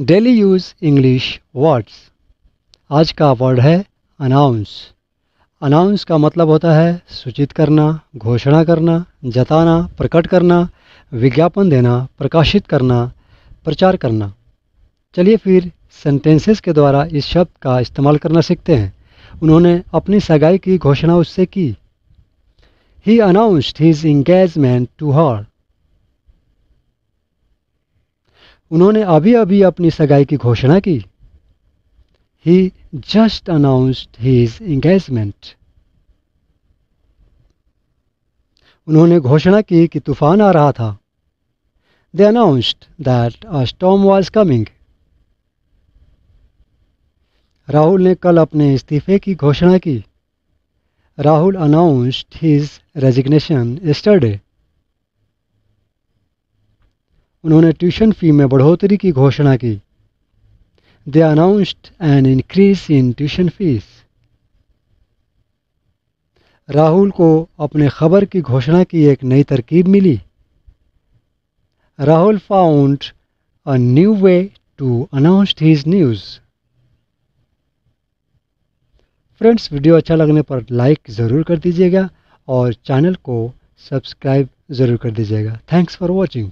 daily use English words आज का word है अनाउंस अनाउंस का मतलब होता है सूचित करना घोषणा करना जताना प्रकट करना विज्ञापन देना प्रकाशित करना प्रचार करना चलिए फिर सेंटेंसेस के द्वारा इस शब्द का इस्तेमाल करना सीखते हैं उन्होंने अपनी सगाई की घोषणा उससे की ही announced his engagement to her उन्होंने अभी अभी अपनी सगाई की घोषणा की ही जस्ट अनाउंस्ड हीज इंगेजमेंट उन्होंने घोषणा की कि तूफान आ रहा था they announced that a storm was coming Rahul ने कल अपने इस्तीफे की घोषणा की Rahul announced his resignation yesterday उन्होंने ट्यूशन फ़ी में बढ़ोतरी की घोषणा की they announced an increase in tuition fees Rahul को अपने खबर की घोषणा की एक नई तरकीब मिली Rahul found a new way to announce his news friends video अच्छा लगने पर लाइक ज़रूर कर दीजिएगा और चैनल को सब्सक्राइब ज़रूर कर दीजिएगा थैंक्स फॉर वॉचिंग